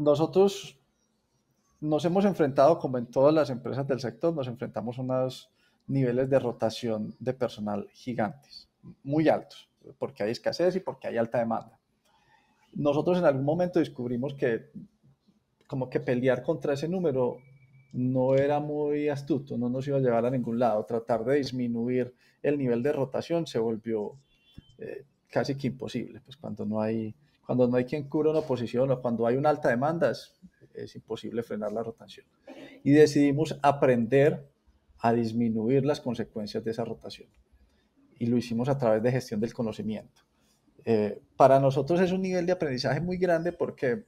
nosotros nos hemos enfrentado, como en todas las empresas del sector, nos enfrentamos a unos niveles de rotación de personal gigantes, muy altos, porque hay escasez y porque hay alta demanda. Nosotros en algún momento descubrimos que como que pelear contra ese número no era muy astuto, no nos iba a llevar a ningún lado. Tratar de disminuir el nivel de rotación se volvió eh, casi que imposible, pues cuando no hay cuando no hay quien cubra una oposición o cuando hay una alta demanda, es, imposible frenar la rotación. Y decidimos aprender a disminuir las consecuencias de esa rotación. Y lo hicimos a través de gestión del conocimiento. Eh, para nosotros es un nivel de aprendizaje muy grande porque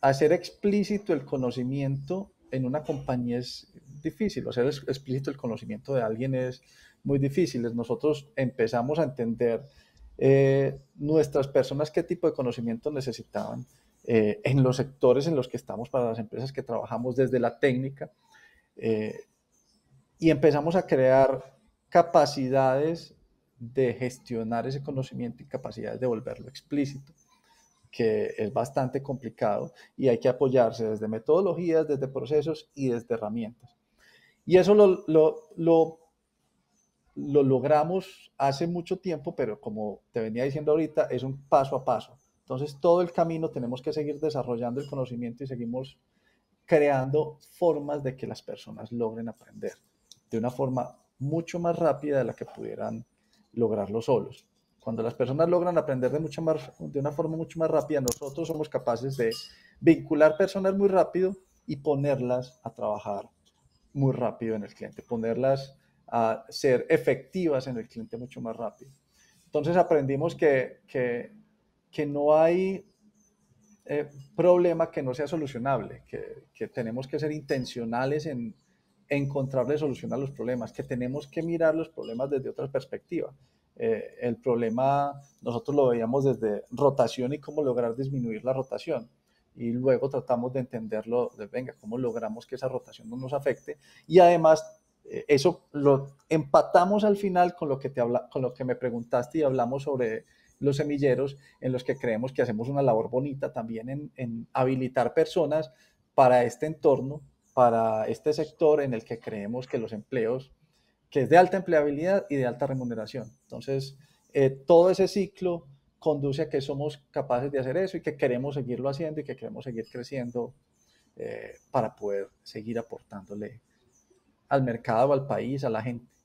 hacer explícito el conocimiento en una compañía es difícil, hacer explícito el conocimiento de alguien es muy difícil. Nosotros empezamos a entender eh, nuestras personas qué tipo de conocimiento necesitaban eh, en los sectores en los que estamos para las empresas que trabajamos desde la técnica. Eh, y empezamos a crear capacidades de gestionar ese conocimiento y capacidades de volverlo explícito que es bastante complicado y hay que apoyarse desde metodologías, desde procesos y desde herramientas. Y eso lo lo logramos hace mucho tiempo, pero como te venía diciendo ahorita, es un paso a paso. Entonces, todo el camino tenemos que seguir desarrollando el conocimiento y seguimos creando formas de que las personas logren aprender de una forma mucho más rápida de la que pudieran lograrlo solos. Cuando las personas logran aprender de, mucha más, de una forma mucho más rápida, nosotros somos capaces de vincular personas muy rápido y ponerlas a trabajar muy rápido en el cliente, ponerlas a ser efectivas en el cliente mucho más rápido. Entonces aprendimos que, que, no hay eh, problema que no sea solucionable, que, tenemos que ser intencionales en, encontrarle solución a los problemas, que tenemos que mirar los problemas desde otra perspectiva. Eh, el problema nosotros lo veíamos desde rotación y cómo lograr disminuir la rotación. Y luego tratamos de entenderlo, de, venga, cómo logramos que esa rotación no nos afecte. Y además eh, eso lo empatamos al final con lo que, te habla, con lo que me preguntaste y hablamos sobre los semilleros en los que creemos que hacemos una labor bonita también en, habilitar personas para este entorno, para este sector en el que creemos que los empleos, que es de alta empleabilidad y de alta remuneración. Entonces, eh, todo ese ciclo conduce a que somos capaces de hacer eso y que queremos seguirlo haciendo y que queremos seguir creciendo eh, para poder seguir aportándole al mercado, al país, a la gente.